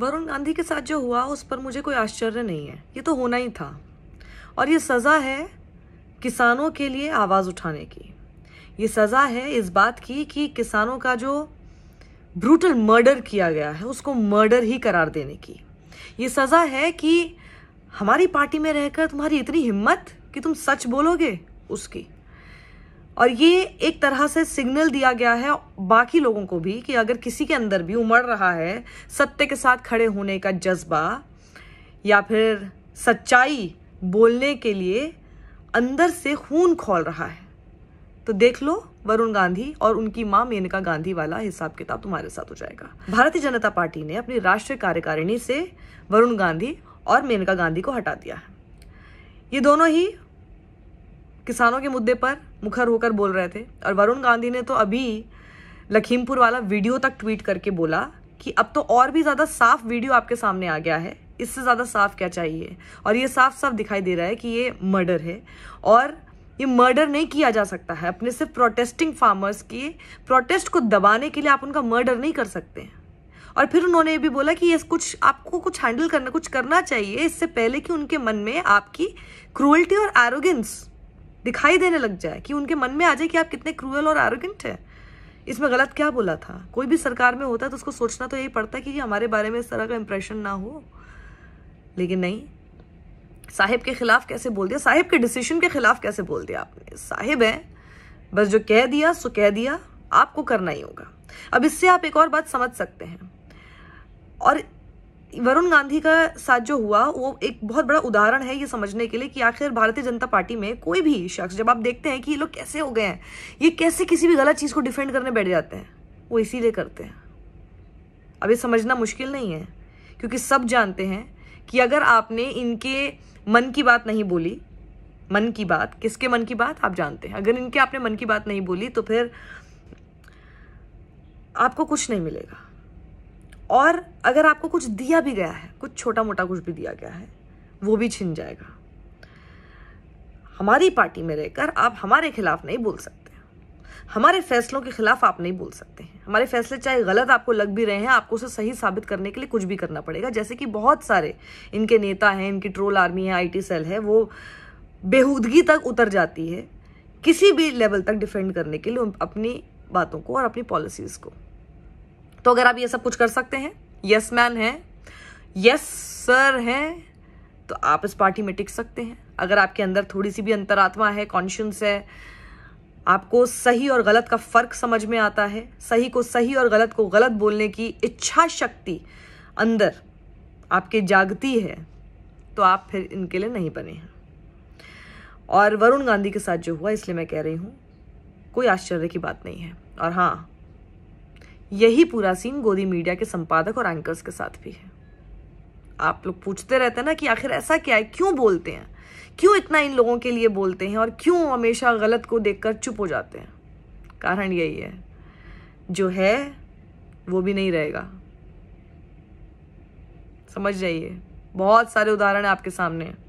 वरुण गांधी के साथ जो हुआ उस पर मुझे कोई आश्चर्य नहीं है ये तो होना ही था और ये सज़ा है किसानों के लिए आवाज़ उठाने की ये सज़ा है इस बात की कि किसानों का जो ब्रूटल मर्डर किया गया है उसको मर्डर ही करार देने की ये सज़ा है कि हमारी पार्टी में रहकर तुम्हारी इतनी हिम्मत कि तुम सच बोलोगे उसकी और ये एक तरह से सिग्नल दिया गया है बाकी लोगों को भी कि अगर किसी के अंदर भी उमड़ रहा है सत्य के साथ खड़े होने का जज्बा या फिर सच्चाई बोलने के लिए अंदर से खून खोल रहा है तो देख लो वरुण गांधी और उनकी मां मेनका गांधी वाला हिसाब किताब तुम्हारे साथ हो जाएगा भारतीय जनता पार्टी ने अपनी राष्ट्रीय कार्यकारिणी से वरुण गांधी और मेनका गांधी को हटा दिया है ये दोनों ही किसानों के मुद्दे पर मुखर होकर बोल रहे थे और वरुण गांधी ने तो अभी लखीमपुर वाला वीडियो तक ट्वीट करके बोला कि अब तो और भी ज़्यादा साफ वीडियो आपके सामने आ गया है इससे ज़्यादा साफ क्या चाहिए और ये साफ साफ दिखाई दे रहा है कि ये मर्डर है और ये मर्डर नहीं किया जा सकता है अपने सिर्फ प्रोटेस्टिंग फार्मर्स की प्रोटेस्ट को दबाने के लिए आप उनका मर्डर नहीं कर सकते और फिर उन्होंने ये भी बोला कि ये कुछ आपको कुछ हैंडल करना कुछ करना चाहिए इससे पहले कि उनके मन में आपकी क्रूअल्टी और एरोगेंस दिखाई देने लग जाए कि उनके मन में आ जाए कि आप कितने क्रूअल और एरोगेंट हैं इसमें गलत क्या बोला था कोई भी सरकार में होता है तो उसको सोचना तो यही पड़ता है कि हमारे बारे में इस तरह का इम्प्रेशन ना हो लेकिन नहीं साहिब के खिलाफ कैसे बोल दिया साहिब के डिसीजन के खिलाफ कैसे बोल दिया आपने साहिब है बस जो कह दिया सो कह दिया आपको करना ही होगा अब इससे आप एक और बात समझ सकते हैं और वरुण गांधी का साथ जो हुआ वो एक बहुत बड़ा उदाहरण है ये समझने के लिए कि आखिर भारतीय जनता पार्टी में कोई भी शख्स जब आप देखते हैं कि ये लोग कैसे हो गए हैं ये कैसे किसी भी गलत चीज़ को डिफेंड करने बैठ जाते हैं वो इसीलिए करते हैं अब ये समझना मुश्किल नहीं है क्योंकि सब जानते हैं कि अगर आपने इनके मन की बात नहीं बोली मन की बात किसके मन की बात आप जानते हैं अगर इनके आपने मन की बात नहीं बोली तो फिर आपको कुछ नहीं मिलेगा और अगर आपको कुछ दिया भी गया है कुछ छोटा मोटा कुछ भी दिया गया है वो भी छिन जाएगा हमारी पार्टी में रहकर आप हमारे खिलाफ नहीं बोल सकते हमारे फैसलों के खिलाफ आप नहीं बोल सकते हैं हमारे फैसले चाहे गलत आपको लग भी रहे हैं आपको उसे सही साबित करने के लिए कुछ भी करना पड़ेगा जैसे कि बहुत सारे इनके नेता हैं इनकी ट्रोल आर्मी है आईटी सेल है वो बेहूदगी तक उतर जाती है किसी भी लेवल तक डिफेंड करने के लिए अपनी बातों को और अपनी पॉलिसीज़ को तो अगर आप ये सब कुछ कर सकते हैं यस मैन है यस सर है तो आप इस पार्टी में टिक सकते हैं अगर आपके अंदर थोड़ी सी भी अंतरात्मा है कॉन्शियस है आपको सही और गलत का फर्क समझ में आता है सही को सही और गलत को गलत बोलने की इच्छा शक्ति अंदर आपके जागती है तो आप फिर इनके लिए नहीं बने हैं और वरुण गांधी के साथ जो हुआ इसलिए मैं कह रही हूँ कोई आश्चर्य की बात नहीं है और हाँ यही पूरा सीन गोदी मीडिया के संपादक और एंकर्स के साथ भी है आप लोग पूछते रहते हैं ना कि आखिर ऐसा क्या है क्यों बोलते हैं क्यों इतना इन लोगों के लिए बोलते हैं और क्यों हमेशा गलत को देखकर चुप हो जाते हैं कारण यही है जो है वो भी नहीं रहेगा समझ जाइए बहुत सारे उदाहरण आपके सामने हैं